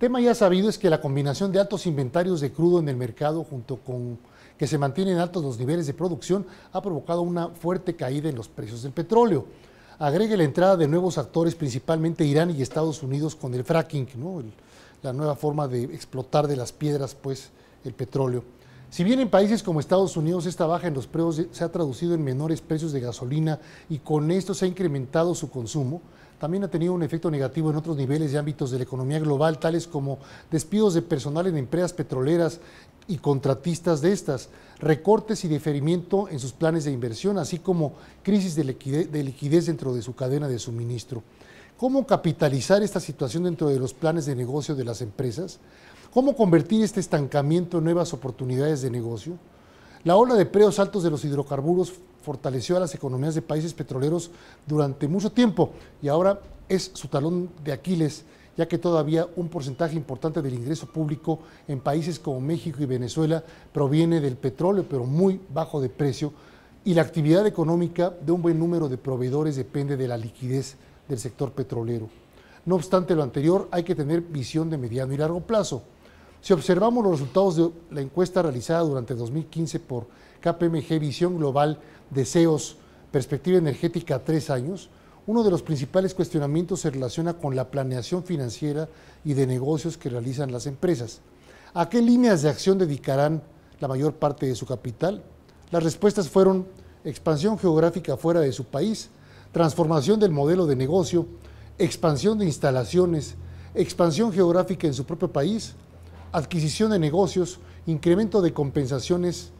Tema ya sabido es que la combinación de altos inventarios de crudo en el mercado junto con que se mantienen altos los niveles de producción ha provocado una fuerte caída en los precios del petróleo. Agregue la entrada de nuevos actores, principalmente Irán y Estados Unidos, con el fracking, la nueva forma de explotar de las piedras pues, el petróleo. Si bien en países como Estados Unidos esta baja en los precios se ha traducido en menores precios de gasolina y con esto se ha incrementado su consumo, también ha tenido un efecto negativo en otros niveles y ámbitos de la economía global, tales como despidos de personal en empresas petroleras y contratistas de estas, recortes y deferimiento en sus planes de inversión, así como crisis de liquidez, de liquidez dentro de su cadena de suministro. ¿Cómo capitalizar esta situación dentro de los planes de negocio de las empresas? ¿Cómo convertir este estancamiento en nuevas oportunidades de negocio? La ola de precios altos de los hidrocarburos fortaleció a las economías de países petroleros durante mucho tiempo y ahora es su talón de Aquiles, ya que todavía un porcentaje importante del ingreso público en países como México y Venezuela proviene del petróleo, pero muy bajo de precio, y la actividad económica de un buen número de proveedores depende de la liquidez del sector petrolero. No obstante lo anterior, hay que tener visión de mediano y largo plazo. Si observamos los resultados de la encuesta realizada durante 2015 por KPMG Visión Global Deseos Perspectiva Energética Tres Años, uno de los principales cuestionamientos se relaciona con la planeación financiera y de negocios que realizan las empresas. ¿A qué líneas de acción dedicarán la mayor parte de su capital? Las respuestas fueron expansión geográfica fuera de su país, transformación del modelo de negocio, expansión de instalaciones, expansión geográfica en su propio país, adquisición de negocios, incremento de compensaciones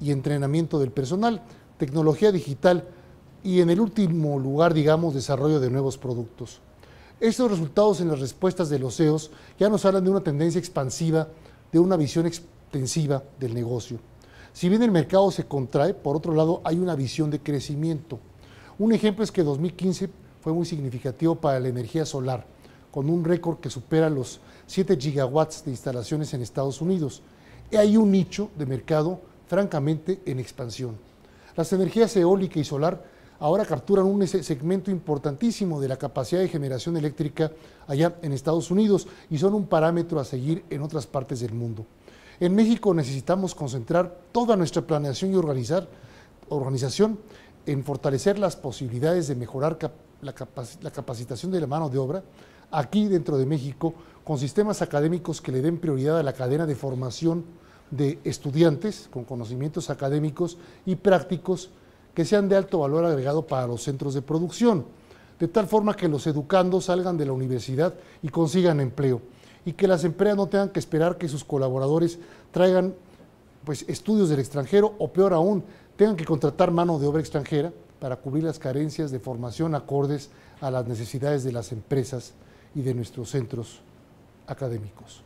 y entrenamiento del personal, tecnología digital y en el último lugar, digamos, desarrollo de nuevos productos. Estos resultados en las respuestas de los CEOs ya nos hablan de una tendencia expansiva, de una visión extensiva del negocio. Si bien el mercado se contrae, por otro lado hay una visión de crecimiento. Un ejemplo es que 2015 fue muy significativo para la energía solar con un récord que supera los 7 gigawatts de instalaciones en Estados Unidos. Y hay un nicho de mercado francamente en expansión. Las energías eólica y solar ahora capturan un segmento importantísimo de la capacidad de generación eléctrica allá en Estados Unidos y son un parámetro a seguir en otras partes del mundo. En México necesitamos concentrar toda nuestra planeación y organizar, organización en fortalecer las posibilidades de mejorar la capacitación de la mano de obra, aquí dentro de México con sistemas académicos que le den prioridad a la cadena de formación de estudiantes con conocimientos académicos y prácticos que sean de alto valor agregado para los centros de producción, de tal forma que los educandos salgan de la universidad y consigan empleo y que las empresas no tengan que esperar que sus colaboradores traigan pues, estudios del extranjero o peor aún, tengan que contratar mano de obra extranjera para cubrir las carencias de formación acordes a las necesidades de las empresas y de nuestros centros académicos.